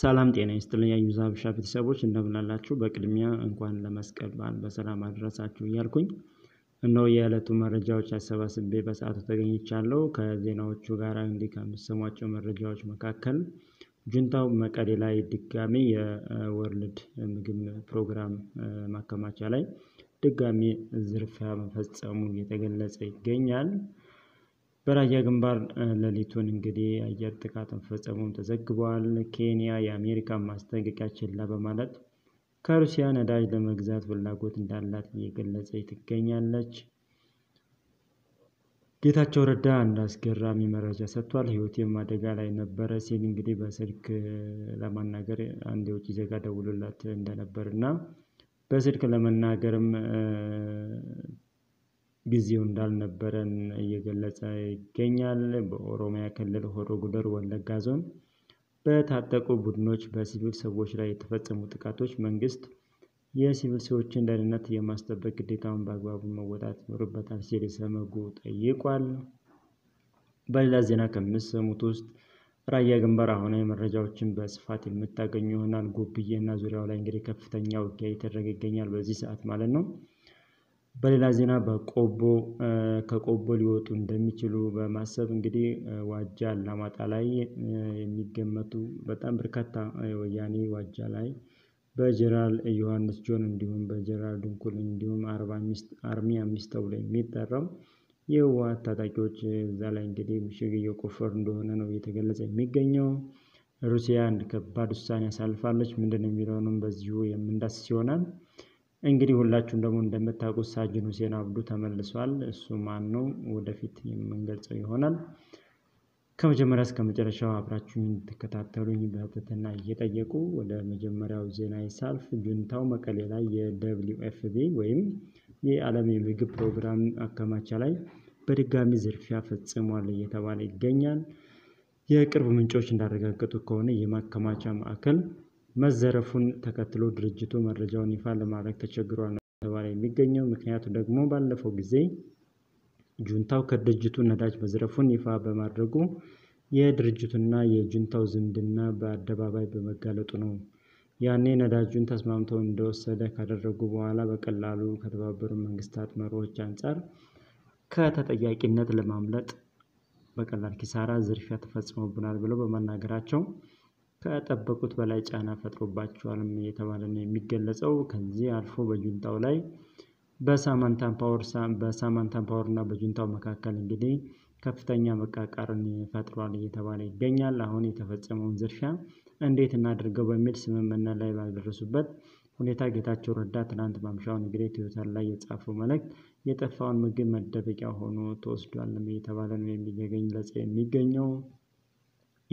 ሰላም ጤና ይስጥልኝ የአዩዝ ሀበሻ ቤተሰቦች እንደምናላችሁ በቅድሚያ እንኳን ለመስቀል በዓል በሰላም አድረሳችሁ እያልኩኝ እነ የዕለቱ መረጃዎች አሰባስቤ በሰዓቱ ተገኝቻለሁ። ከዜናዎቹ ጋር እንግዲህ ከምሰሟቸው መረጃዎች መካከል ጁንታው መቀሌ ላይ ድጋሚ የወርልድ ምግብ ፕሮግራም ማከማቻ ላይ ድጋሚ ዝርፊያ መፈጸሙ እየተገለጸ ይገኛል። በራያ ግንባር ሌሊቱን እንግዲህ አየር ጥቃት መፈጸሙም ተዘግቧል። ኬንያ የአሜሪካን ማስጠንቀቂያ ችላ በማለት ከሩሲያ ነዳጅ ለመግዛት ፍላጎት እንዳላት እየገለጸች ትገኛለች። ጌታቸው ረዳ አንድ አስገራሚ መረጃ ሰጥቷል። ህይወቴም አደጋ ላይ ነበረ ሲል እንግዲህ በስልክ ለማናገር አንድ የውጭ ዜጋ ደውሎላት እንደነበር እና በስልክ ለመናገርም ጊዜው እንዳልነበረን እየገለጸ ይገኛል። በኦሮሚያ ክልል ሆሮ ጉደር ወለጋ ዞን በታጠቁ ቡድኖች በሲቪል ሰዎች ላይ የተፈጸሙ ጥቃቶች መንግስት የሲቪል ሰዎችን ደህንነት የማስጠበቅ ግዴታውን በአግባቡ መወጣት ይኖርበታል ሲል ኢሰመጉ ጠይቋል። በሌላ ዜና ከምሰሙት ውስጥ ራያ ግንባር አሁናዊ መረጃዎችን በስፋት የምታገኙ ይሆናል። ጎብዬ እና ዙሪያው ላይ እንግዲህ ከፍተኛ ውጊያ እየተደረገ ይገኛል በዚህ ሰዓት ማለት ነው። በሌላ ዜና በቆቦ ከቆቦ ሊወጡ እንደሚችሉ በማሰብ እንግዲህ ዋጃ አላማጣ ላይ የሚገመቱ በጣም በርካታ ወያኔ ዋጃ ላይ በጀነራል ዮሐንስ ጆን እንዲሁም በጀነራል ድንኩል እንዲሁም አርሚ አምስት ተብሎ የሚጠራው የህወሓት ታጣቂዎች እዛ ላይ እንግዲህ ምሽግ እየቆፈሩ እንደሆነ ነው እየተገለጸ የሚገኘው። ሩሲያ አንድ ከባድ ውሳኔ ያሳልፋለች። ምንድን ነው የሚለውንም በዚሁ የምንዳስስ ይሆናል። እንግዲህ ሁላችሁም ደግሞ እንደምታውቁት ሳጅን ሁሴን አብዱ ተመልሷል። እሱ ማን ነው ወደፊት የምንገልጸው ይሆናል። ከመጀመሪያ እስከ መጨረሻው አብራችሁን እንድትከታተሉኝ በትህትና እየጠየቁ ወደ መጀመሪያው ዜና ይሳልፍ። ጁንታው መቀሌ ላይ የደብሊዩ ኤፍ ቢ ወይም የዓለም የምግብ ፕሮግራም አከማቻ ላይ በድጋሚ ዝርፊያ ፈጽሟል እየተባለ ይገኛል። የቅርብ ምንጮች እንዳረጋገጡ ከሆነ የማከማቻ ማዕከል መዘረፉን ተከትሎ ድርጅቱ መረጃውን ይፋ ለማድረግ ተቸግሯል ነው የተባለ የሚገኘው። ምክንያቱ ደግሞ ባለፈው ጊዜ ጁንታው ከድርጅቱ ነዳጅ መዝረፉን ይፋ በማድረጉ የድርጅቱና የጁንታው ዝምድና በአደባባይ በመጋለጡ ነው። ያኔ ነዳጁን ተስማምተው እንደወሰደ ካደረጉ በኋላ በቀላሉ ከተባበሩ መንግስታት መሪዎች አንጻር ከተጠያቂነት ለማምለጥ በቀላል ኪሳራ ዝርፊያ ተፈጽሞብናል ብለው በመናገራቸው ከጠበቁት በላይ ጫና ፈጥሮባቸዋልም እየተባለ ነው የሚገለጸው። ከዚህ አልፎ በጁንታው ላይ በሳማንታን ፓወር እና በጁንታው መካከል እንግዲህ ከፍተኛ መቃቃርን ፈጥሯል እየተባለ ይገኛል። አሁን የተፈጸመውን ዝርፊያ እንዴት እናድርገው በሚል ስምምነት ላይ ባልደረሱበት ሁኔታ ጌታቸው ረዳ ትናንት ማምሻውን እንግዲህ ትዊተር ላይ የጻፈው መልእክት የጠፋውን ምግብ መደበቂያ ሆኖ ተወስዷል እየተባለ ነው የሚገኝ የሚገኘው።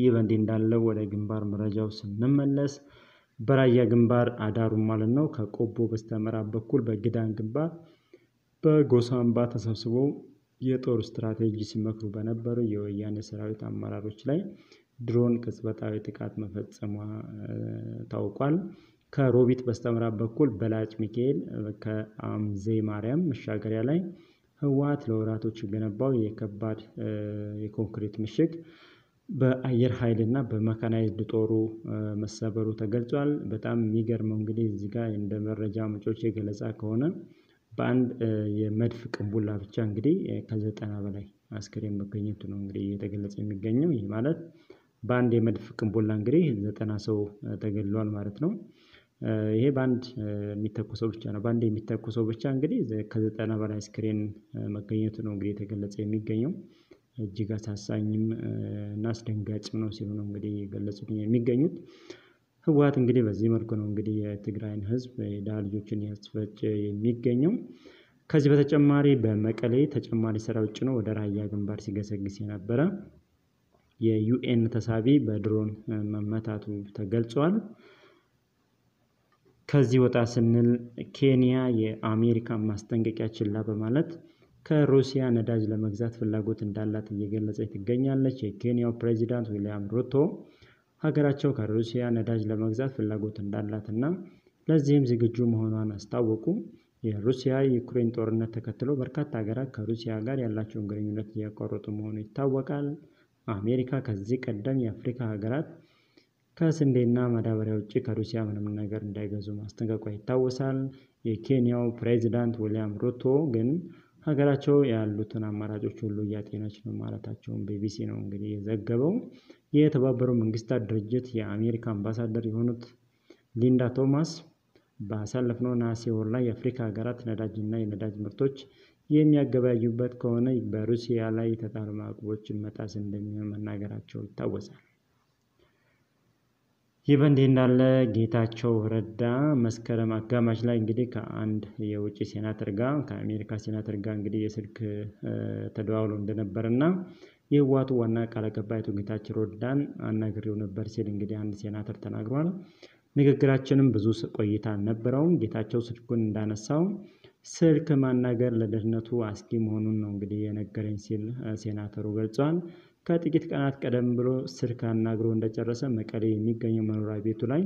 ይህ በእንዲህ እንዳለው ወደ ግንባር መረጃው ስንመለስ በራያ ግንባር አዳሩ ማለት ነው ከቆቦ በስተምዕራብ በኩል በግዳን ግንባር በጎሳምባ ተሰብስበው የጦር ስትራቴጂ ሲመክሩ በነበሩ የወያኔ ሰራዊት አመራሮች ላይ ድሮን ቅጽበታዊ ጥቃት መፈጸሟ ታውቋል። ከሮቢት በስተምዕራብ በኩል በላጭ ሚካኤል ከአምዜ ማርያም መሻገሪያ ላይ ህወሓት ለወራቶች የገነባው የከባድ የኮንክሪት ምሽግ በአየር ኃይል እና በመካናይዝድ ጦሩ መሰበሩ ተገልጿል። በጣም የሚገርመው እንግዲህ እዚህ ጋር እንደ መረጃ ምንጮች የገለጻ ከሆነ በአንድ የመድፍ ቅንቡላ ብቻ እንግዲህ ከዘጠና በላይ አስክሬን መገኘቱ ነው እንግዲህ እየተገለጸ የሚገኘው። ይህ ማለት በአንድ የመድፍ ቅንቡላ እንግዲህ ዘጠና ሰው ተገድሏል ማለት ነው። ይሄ በአንድ የሚተኮሰው ብቻ ነው በአንድ የሚተኮሰው ብቻ እንግዲህ ከዘጠና በላይ አስክሬን መገኘቱ ነው እንግዲህ የተገለጸ የሚገኘው እጅግ አሳሳኝም እና አስደንጋጭም ነው ሲሉ ነው እንግዲህ የገለጹት የሚገኙት። ህወሓት እንግዲህ በዚህ መልኩ ነው እንግዲህ የትግራይን ህዝብ የድሃ ልጆችን ያስፈጭ የሚገኘው። ከዚህ በተጨማሪ በመቀሌ ተጨማሪ ሰራዊት ጭኖ ወደ ራያ ግንባር ሲገሰግስ የነበረ የዩኤን ተሳቢ በድሮን መመታቱ ተገልጿል። ከዚህ ወጣ ስንል ኬንያ የአሜሪካን ማስጠንቀቂያ ችላ በማለት ከሩሲያ ነዳጅ ለመግዛት ፍላጎት እንዳላት እየገለጸች ትገኛለች። የኬንያው ፕሬዚዳንት ዊሊያም ሩቶ ሀገራቸው ከሩሲያ ነዳጅ ለመግዛት ፍላጎት እና ለዚህም ዝግጁ መሆኗን አስታወቁ። የሩሲያ የዩክሬን ጦርነት ተከትሎ በርካታ ሀገራት ከሩሲያ ጋር ያላቸውን ግንኙነት እያቋረጡ መሆኑ ይታወቃል። አሜሪካ ከዚህ ቀደም የአፍሪካ ሀገራት ከስንዴና ማዳበሪያ ውጭ ከሩሲያ ምንም ነገር እንዳይገዙ ማስጠንቀቋ ይታወሳል። የኬንያው ፕሬዚዳንት ዊሊያም ሩቶ ግን ሀገራቸው ያሉትን አማራጮች ሁሉ እያጤነች ነው ማለታቸውን ቢቢሲ ነው እንግዲህ የዘገበው። የተባበሩት መንግስታት ድርጅት የአሜሪካ አምባሳደር የሆኑት ሊንዳ ቶማስ ባሳለፍነው ነሐሴ ወር ላይ የአፍሪካ ሀገራት ነዳጅ ነዳጅና የነዳጅ ምርቶች የሚያገበያዩበት ከሆነ በሩሲያ ላይ የተጣሉ ማዕቀቦችን መጣስ እንደሚሆን መናገራቸው ይታወሳል። ይህ በእንዲህ እንዳለ ጌታቸው ረዳ መስከረም አጋማሽ ላይ እንግዲህ ከአንድ የውጭ ሴናተር ጋር ከአሜሪካ ሴናተር ጋር እንግዲህ የስልክ ተደዋውሎ እንደነበር እና የህወሓቱ ዋና ቃል አቀባይ አቶ ጌታቸው ረዳን አናግሬው ነበር ሲል እንግዲህ አንድ ሴናተር ተናግሯል። ንግግራችንም ብዙ ቆይታ አልነበረውም። ጌታቸው ስልኩን እንዳነሳው ስልክ ማናገር ለደህንነቱ አስጊ መሆኑን ነው እንግዲህ የነገረኝ ሲል ሴናተሩ ገልጿል። ከጥቂት ቀናት ቀደም ብሎ ስልክ አናግሮ እንደጨረሰ መቀሌ የሚገኘው መኖሪያ ቤቱ ላይ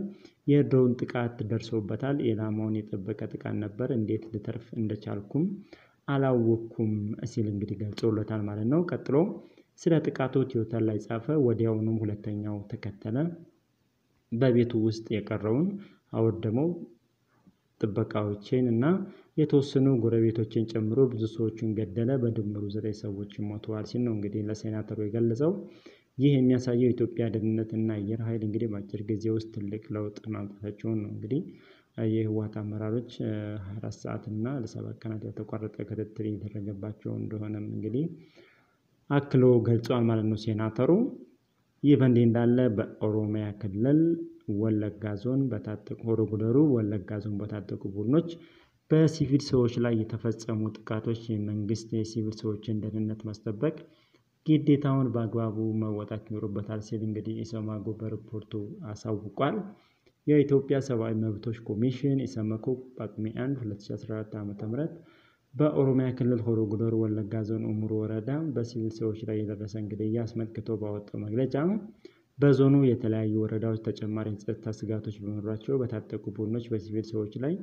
የድሮን ጥቃት ደርሶበታል። ኢላማውን የጠበቀ ጥቃት ነበር። እንዴት ልተርፍ እንደቻልኩም አላወቅኩም ሲል እንግዲህ ገልጾለታል ማለት ነው። ቀጥሎ ስለ ጥቃቱ ትዊተር ላይ ጻፈ። ወዲያውኑም ሁለተኛው ተከተለ። በቤቱ ውስጥ የቀረውን አወድ ደግሞ ጥበቃዎችንና እና የተወሰኑ ጎረቤቶችን ጨምሮ ብዙ ሰዎችን ገደለ በድምሩ ዘጠኝ ሰዎች ሞተዋል ሲል ነው እንግዲህ ለሴናተሩ የገለጸው። ይህ የሚያሳየው የኢትዮጵያ እና አየር ኃይል እንግዲህ በአጭር ጊዜ ውስጥ ትልቅ ለውጥ ማምጣታቸውን ነው። እንግዲህ የህወሓት አመራሮች 24 አራት ሰዓት እና ለሰባት ቀናት ያልተቋረጠ ክትትል እየተደረገባቸው እንደሆነም እንግዲህ አክሎ ገልጿል ማለት ነው። ሴናተሩ ይህ በእንዲህ እንዳለ በኦሮሚያ ክልል ወለጋ ዞን በታጠቁ ሆሮጉደሩ ወለጋ ዞን በታጠቁ ቡድኖች በሲቪል ሰዎች ላይ የተፈጸሙ ጥቃቶች የመንግስት የሲቪል ሰዎችን ደህንነት ማስጠበቅ ግዴታውን በአግባቡ መወጣት ይኖርበታል ሲል እንግዲህ ኢሰማኮ በሪፖርቱ አሳውቋል። የኢትዮጵያ ሰብአዊ መብቶች ኮሚሽን ኢሰመኮ ጳጉሜ 1 2014 ዓ ም በኦሮሚያ ክልል ሆሮ ወለጋ ዞን ኡሙሩ ወረዳ በሲቪል ሰዎች ላይ የደረሰ እንግዲህ አስመልክቶ ባወጣው መግለጫ በዞኑ የተለያዩ ወረዳዎች ተጨማሪ የጸጥታ ስጋቶች በመኖራቸው በታጠቁ ቡድኖች በሲቪል ሰዎች ላይ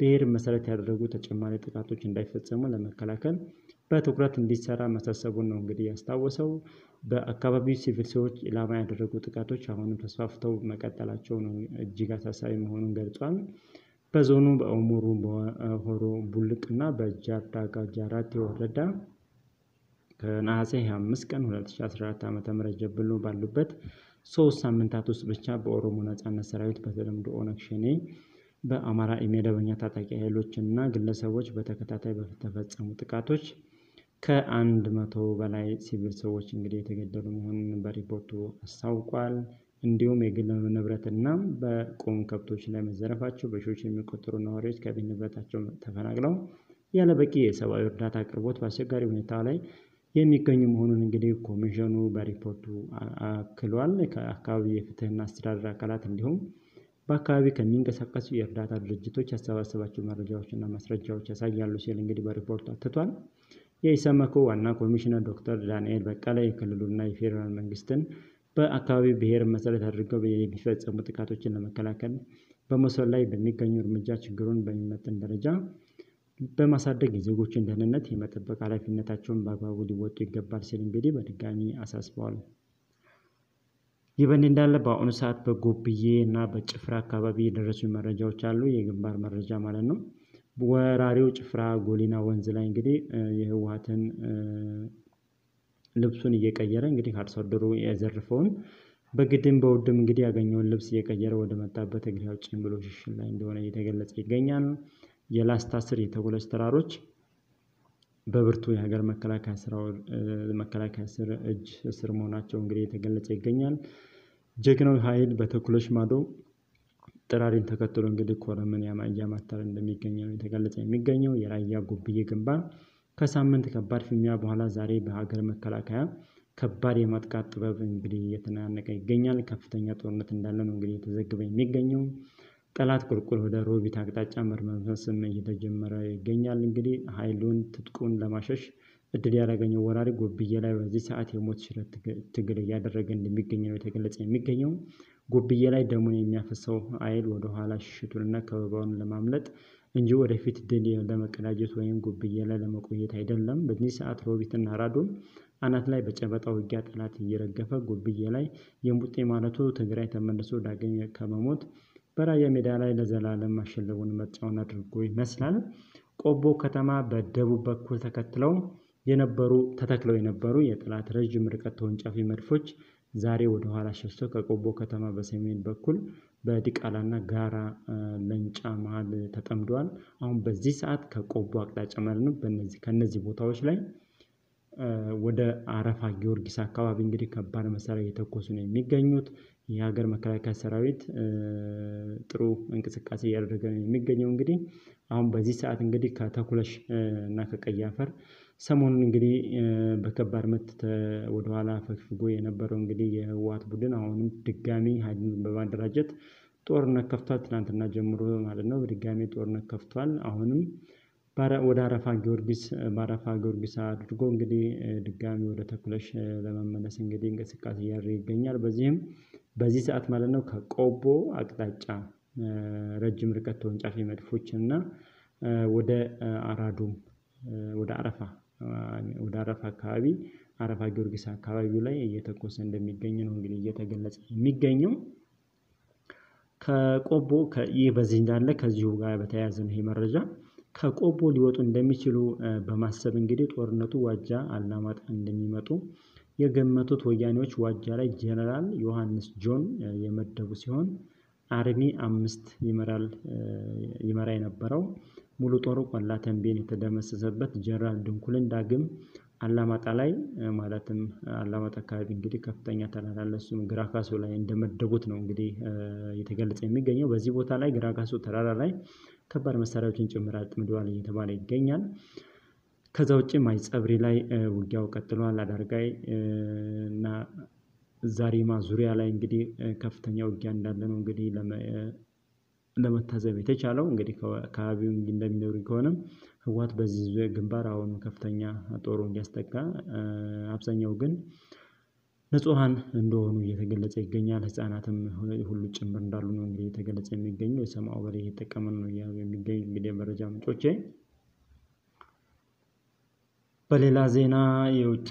ብሔር መሰረት ያደረጉ ተጨማሪ ጥቃቶች እንዳይፈጸሙ ለመከላከል በትኩረት እንዲሰራ ማሳሰቡን ነው እንግዲህ ያስታወሰው። በአካባቢው ሲቪል ሰዎች ኢላማ ያደረጉ ጥቃቶች አሁንም ተስፋፍተው መቀጠላቸው ነው እጅግ አሳሳቢ መሆኑን ገልጿል። በዞኑ በኦሞሩ በሆሮ ቡልቅ እና በጃርዳጋ ጃራት የወረዳ ከነሐሴ 25 ቀን 2014 ዓ.ም ጀብሎ ባሉበት ሶስት ሳምንታት ውስጥ ብቻ በኦሮሞ ነጻነት ሰራዊት በተለምዶ ኦነግ ሸኔ በአማራ የመደበኛ ታጣቂ ኃይሎች እና ግለሰቦች በተከታታይ በተፈጸሙ ጥቃቶች ከአንድ መቶ በላይ ሲቪል ሰዎች እንግዲህ የተገደሉ መሆኑን በሪፖርቱ አስታውቋል። እንዲሁም የግል ንብረት እና በቁም ከብቶች ላይ መዘረፋቸው በሺዎች የሚቆጠሩ ነዋሪዎች ከቤት ንብረታቸው ተፈናቅለው ያለ በቂ የሰብአዊ እርዳታ አቅርቦት በአስቸጋሪ ሁኔታ ላይ የሚገኙ መሆኑን እንግዲህ ኮሚሽኑ በሪፖርቱ አክሏል። ከአካባቢ የፍትህና አስተዳደር አካላት እንዲሁም በአካባቢ ከሚንቀሳቀሱ የእርዳታ ድርጅቶች ያሰባሰባቸው መረጃዎችና ማስረጃዎች ያሳያሉ ሲል እንግዲህ በሪፖርቱ አትቷል። የኢሰመኮ ዋና ኮሚሽነር ዶክተር ዳንኤል በቀለ የክልሉና የፌዴራል መንግስትን በአካባቢ ብሔር መሰረት አድርገው የሚፈጸሙ ጥቃቶችን ለመከላከል በመውሰድ ላይ በሚገኙ እርምጃ ችግሩን በሚመጥን ደረጃ በማሳደግ የዜጎችን ደህንነት የመጠበቅ ኃላፊነታቸውን በአግባቡ ሊወጡ ይገባል ሲል እንግዲህ በድጋሚ አሳስበዋል። ይህ በእንዲህ እንዳለ በአሁኑ ሰዓት በጎብዬ እና በጭፍራ አካባቢ የደረሱ መረጃዎች አሉ። የግንባር መረጃ ማለት ነው። ወራሪው ጭፍራ ጎሊና ወንዝ ላይ እንግዲህ የህወሀትን ልብሱን እየቀየረ እንግዲህ አርሶ አደሩ የዘርፈውን በግድም በውድም እንግዲህ ያገኘውን ልብስ እየቀየረ ወደ መጣበት እግሬ አውጪኝ ብሎ ሽሽን ላይ እንደሆነ እየተገለጸ ይገኛል። የላስታ ስር የተጎለች ተራሮች በብርቱ የሀገር መከላከያ ስር እጅ ስር መሆናቸው እንግዲህ የተገለጸ ይገኛል። ጀግናዊ ኃይል በተኩሎች ማዶ ጥራሪን ተከትሎ እንግዲህ ኮረምን እያማተረ እንደሚገኝ ነው የተገለጸ የሚገኘው። የራያ ጉብዬ ግንባር ከሳምንት ከባድ ፊልሚያ በኋላ ዛሬ በሀገር መከላከያ ከባድ የማጥቃት ጥበብ እንግዲህ እየተናነቀ ይገኛል። ከፍተኛ ጦርነት እንዳለ ነው እንግዲህ የተዘገበ የሚገኘው። ጠላት ቁልቁል ወደ ሮቢት አቅጣጫ መርመስም እየተጀመረ ይገኛል። እንግዲህ ኃይሉን ትጥቁን ለማሸሽ እድል ያደረገኘው ወራሪ ጎብዬ ላይ በዚህ ሰዓት የሞት ሽረት ትግል እያደረገ እንደሚገኝ ነው የተገለጸ የሚገኘው። ጎብዬ ላይ ደሙን የሚያፈሰው ኃይል ወደኋላ ሽሽቱንና ከበባውን ለማምለጥ እንጂ ወደፊት ድል ለመቀዳጀት ወይም ጎብዬ ላይ ለመቆየት አይደለም። በዚህ ሰዓት ሮቢትና ራዶም አናት ላይ በጨበጣ ውጊያ ጠላት እየረገፈ ጎብዬ ላይ የሙጤ ማለቱ ትግራይ ተመልሶ ዳገኝ ከመሞት በራያ ሜዳ ላይ ለዘላለም ማሸለቡን ምርጫውን አድርጎ ይመስላል። ቆቦ ከተማ በደቡብ በኩል ተከትለው የነበሩ ተተክለው የነበሩ የጠላት ረዥም ርቀት ተወንጫፊ መድፎች ዛሬ ወደ ኋላ ሸሽተው ከቆቦ ከተማ በሰሜን በኩል በዲቃላና ጋራ ለንጫ መሀል ተጠምደዋል። አሁን በዚህ ሰዓት ከቆቦ አቅጣጫ ማለት ነው በነዚህ ከነዚህ ቦታዎች ላይ ወደ አረፋ ጊዮርጊስ አካባቢ እንግዲህ ከባድ መሳሪያ እየተኮሱ ነው የሚገኙት። የሀገር መከላከያ ሰራዊት ጥሩ እንቅስቃሴ እያደረገ ነው የሚገኘው። እንግዲህ አሁን በዚህ ሰዓት እንግዲህ ከተኩለሽ እና ከቀይ አፈር ሰሞኑን እንግዲህ በከባድ ምት ወደኋላ ፈግፍጎ የነበረው እንግዲህ የህወሓት ቡድን አሁንም ድጋሚ ሀይሉን በማደራጀት ጦርነት ከፍቷል። ትናንትና ጀምሮ ማለት ነው ድጋሚ ጦርነት ከፍቷል። አሁንም ወደ አረፋ ጊዮርጊስ በአረፋ ጊዮርጊስ አድርጎ እንግዲህ ድጋሚ ወደ ተኩለሽ ለመመለስ እንግዲህ እንቅስቃሴ እያደረገ ይገኛል። በዚህም በዚህ ሰዓት ማለት ነው ከቆቦ አቅጣጫ ረጅም ርቀት ተወንጫፊ መድፎችን እና ወደ አራዱም ወደ አረፋ ወደ አረፋ አካባቢ አረፋ ጊዮርጊስ አካባቢው ላይ እየተኮሰ እንደሚገኝ ነው እንግዲህ እየተገለጸ የሚገኘው። ከቆቦ ይህ በዚህ እንዳለ ከዚሁ ጋር በተያያዘ ነው ይሄ መረጃ። ከቆቦ ሊወጡ እንደሚችሉ በማሰብ እንግዲህ ጦርነቱ ዋጃ አላማጣ እንደሚመጡ የገመቱት ወያኔዎች ዋጃ ላይ ጀነራል ዮሐንስ ጆን የመደቡ ሲሆን አርሚ አምስት ይመራል ይመራ የነበረው ሙሉ ጦሩ ቆላ ተንቤን የተደመሰሰበት ጀነራል ድንኩልን ዳግም አላማጣ ላይ ማለትም አላማጣ አካባቢ እንግዲህ ከፍተኛ ተላላለ እሱም ግራካሱ ላይ እንደመደቡት ነው እንግዲህ የተገለጸ የሚገኘው። በዚህ ቦታ ላይ ግራካሱ ተራራ ላይ ከባድ መሳሪያዎችን ጭምር አጥምደዋል እየተባለ ይገኛል። ከዛ ውጭ ማይጸብሪ ላይ ውጊያው ቀጥሏል። አዳርጋይ እና ዛሪማ ዙሪያ ላይ እንግዲህ ከፍተኛ ውጊያ እንዳለ ነው እንግዲህ ለመታዘብ የተቻለው እንግዲህ አካባቢው እንደሚኖሩ ከሆነም ህወሓት በዚህ ግንባር አሁን ከፍተኛ ጦሩ እንዲያስጠጋ አብዛኛው ግን ንጹሐን እንደሆኑ እየተገለጸ ይገኛል። ህጻናትም ሁሉ ጭምር እንዳሉ ነው እንግዲህ እየተገለጸ የሚገኘው የሰማው በላይ እየተጠቀመ ነው የሚገኝ እንግዲህ መረጃ ምንጮቼ በሌላ ዜና የውጪ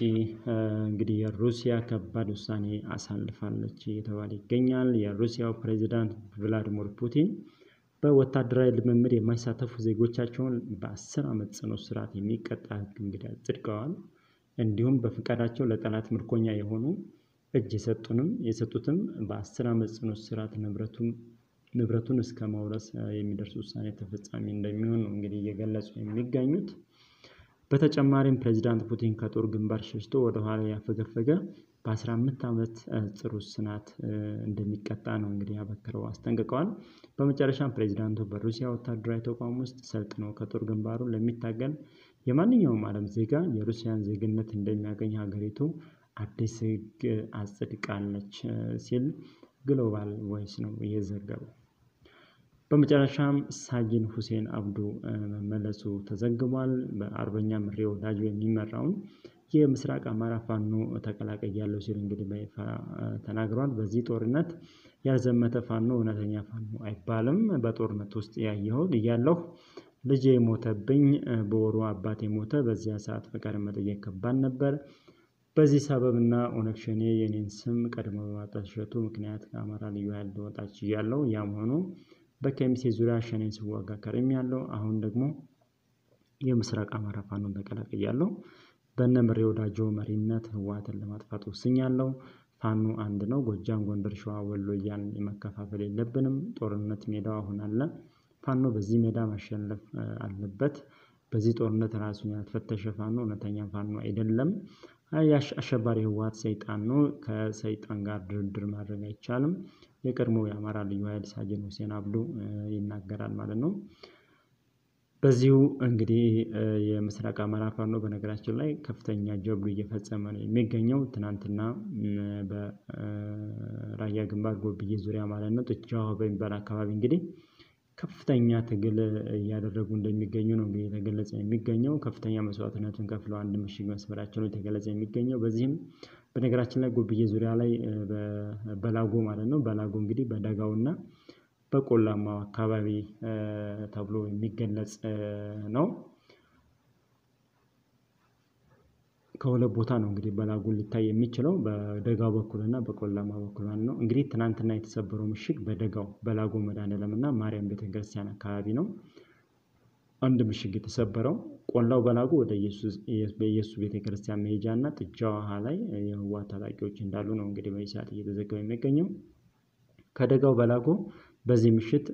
እንግዲህ የሩሲያ ከባድ ውሳኔ አሳልፋለች እየተባለ ይገኛል የሩሲያው ፕሬዝዳንት ቭላዲሚር ፑቲን በወታደራዊ ልምምድ የማይሳተፉ ዜጎቻቸውን በአስር ዓመት ጽኑ እስራት የሚቀጣ ህግ እንግዲህ አጽድቀዋል። እንዲሁም በፍቃዳቸው ለጠላት ምርኮኛ የሆኑ እጅ የሰጡንም የሰጡትም በአስር ዓመት ጽኑ እስራት ንብረቱን እስከ መውረስ የሚደርስ ውሳኔ ተፈጻሚ እንደሚሆን ነው እንግዲህ እየገለጹ የሚገኙት በተጨማሪም ፕሬዚዳንት ፑቲን ከጦር ግንባር ሸሽቶ ወደኋላ ያፈገፈገ በ15 ዓመት ጽኑ እስራት እንደሚቀጣ ነው እንግዲህ አበክረው አስጠንቅቀዋል። በመጨረሻም ፕሬዚዳንቱ በሩሲያ ወታደራዊ ተቋም ውስጥ ሰልጥኖ ከጦር ግንባሩ ለሚታገል የማንኛውም ዓለም ዜጋ የሩሲያን ዜግነት እንደሚያገኝ ሀገሪቱ አዲስ ሕግ አጽድቃለች ሲል ግሎባል ቮይስ ነው የዘገበው። በመጨረሻም ሳጅን ሁሴን አብዱ መመለሱ ተዘግቧል። በአርበኛ ምሬ ወዳጆ የሚመራውን የምስራቅ አማራ ፋኖ ያለው ሲል እንግዲህ በይፋ ተናግሯል። በዚህ ጦርነት ያልዘመተ ፋኖ እውነተኛ ፋኖ አይባልም። በጦርነት ውስጥ ያየሁት እያለሁ ልጅ የሞተብኝ በወሩ አባት የሞተ በዚያ ሰዓት ፈቃድ መጠየቅ ከባድ ነበር። በዚህ ሰበብና ኦነግ ሸኔ የኔን ስም ቀድሞ በማጠልሸቱ ምክንያት ከአማራ ልዩ ኃይል ልወጣ እያለው ያም ሆኖ በከሚሴ ዙሪያ ሸኔን ስዋጋ ከርም ያለው አሁን ደግሞ የምስራቅ አማራ ፋኖን ተቀላቅያለሁ። በነ ምሬ ወዳጆ መሪነት ህወሓትን ለማጥፋት ወስኛለሁ። ፋኖ አንድ ነው። ጎጃም፣ ጎንደር፣ ሸዋ፣ ወሎ እያን መከፋፈል የለብንም። ጦርነት ሜዳው አሁን አለ። ፋኖ በዚህ ሜዳ ማሸነፍ አለበት። በዚህ ጦርነት ራሱን ያልፈተሸ ፋኖ እውነተኛ ፋኖ አይደለም። አሸባሪ ህወሓት ሰይጣን ነው። ከሰይጣን ጋር ድርድር ማድረግ አይቻልም። የቀድሞ የአማራ ልዩ ኃይል ሳጅን ሁሴን አብዱ ይናገራል ማለት ነው። በዚሁ እንግዲህ የምስራቅ አማራ ፋኖ በነገራችን ላይ ከፍተኛ ጀብዱ እየፈጸመ ነው የሚገኘው። ትናንትና በራያ ግንባር ጎብዬ ዙሪያ ማለት ነው ጥቻ በሚባል አካባቢ እንግዲህ ከፍተኛ ትግል እያደረጉ እንደሚገኙ ነው እንግዲህ የተገለጸ የሚገኘው። ከፍተኛ መስዋዕትነትን ከፍለው አንድ ምሽግ መስመራቸው ነው የተገለጸ የሚገኘው። በዚህም በነገራችን ላይ ጎብዬ ዙሪያ ላይ በላጎ ማለት ነው። በላጎ እንግዲህ እና በቆላማው አካባቢ ተብሎ የሚገለጽ ነው። ከሁለት ቦታ ነው እንግዲህ በላጎ ሊታይ የሚችለው በደጋው በኩል እና በቆላማ በኩል ማለት ነው። እንግዲህ ትናንትና የተሰበረው ምሽግ በደጋው በላጎ መድኃኔዓለም እና ማርያም ቤተክርስቲያን አካባቢ ነው። አንድ ምሽግ የተሰበረው ቆላው በላጉ ወደ በኢየሱስ ቤተክርስቲያን መሄጃ እና ጥጃ ውሃ ላይ የህወሓት ታጣቂዎች እንዳሉ ነው እንግዲህ በዚህ ሰዓት እየተዘገበ የሚገኘው። ከደጋው በላጎ በዚህ ምሽት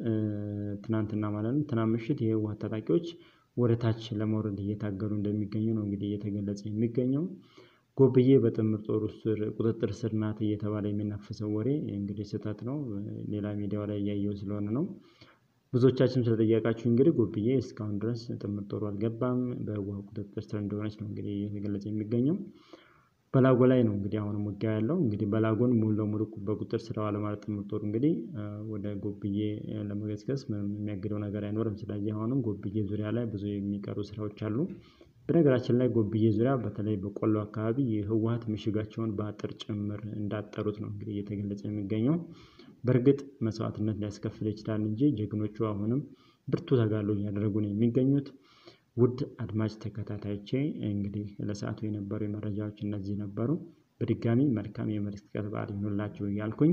ትናንትና ማለት ነው ትናንት ምሽት የህወሓት ታጣቂዎች ወደ ታች ለመውረድ እየታገሉ እንደሚገኙ ነው እንግዲህ እየተገለጸ የሚገኘው። ጎብዬ በጥምር ጦር ስር ቁጥጥር ስር ናት እየተባለ የሚናፈሰው ወሬ እንግዲህ ስህተት ነው። ሌላ ሚዲያው ላይ እያየው ስለሆነ ነው። ብዙዎቻችን ስለጠየቃችሁ እንግዲህ ጎብዬ እስካሁን ድረስ ጥምር ጦሩ አልገባም። በህዋ ቁጥጥር ስር እንደሆነች ነው እንግዲህ እየተገለጸ የሚገኘው። በላጎ ላይ ነው እንግዲህ አሁንም ውጊያ ያለው እንግዲህ በላጎን ሙሉ ለሙሉ በቁጥር ስር ዋለ ማለት ጥምር ጦሩ እንግዲህ ወደ ጎብዬ ለመገስገስ ምንም የሚያግደው ነገር አይኖርም። ስለዚህ አሁንም ጎብዬ ዙሪያ ላይ ብዙ የሚቀሩ ስራዎች አሉ። በነገራችን ላይ ጎብዬ ዙሪያ በተለይ በቆሎ አካባቢ የህወሀት ምሽጋቸውን በአጥር ጭምር እንዳጠሩት ነው እንግዲህ እየተገለጸ የሚገኘው። በእርግጥ መስዋዕትነት ሊያስከፍል ይችላል እንጂ ጀግኖቹ አሁንም ብርቱ ተጋድሎ እያደረጉ ነው የሚገኙት። ውድ አድማጭ ተከታታዮቼ እንግዲህ ለሰዓቱ የነበሩ መረጃዎች እነዚህ ነበሩ። በድጋሚ መልካም የመስቀል በዓል ይሁንላችሁ እያልኩኝ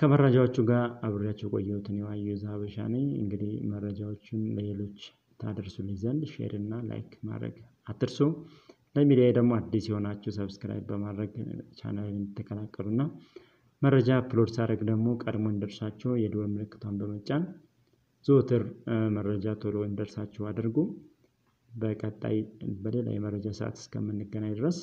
ከመረጃዎቹ ጋር አብሬያቸው ቆየሁትን የዋየ ዛበሻ ነኝ። እንግዲህ መረጃዎችን ለሌሎች ታደርሱልኝ ዘንድ ሼር እና ላይክ ማድረግ አትርሱ። ለሚዲያ ደግሞ አዲስ የሆናችሁ ሰብስክራይብ በማድረግ ቻናል እንድትቀላቀሉና መረጃ አፕሎድ ሳደርግ ደግሞ ቀድሞ እንደርሳቸው የደወል ምልክቷን በመጫን ዘወትር መረጃ ቶሎ እንደርሳችሁ አድርጉ። በቀጣይ በሌላ የመረጃ ሰዓት እስከምንገናኝ ድረስ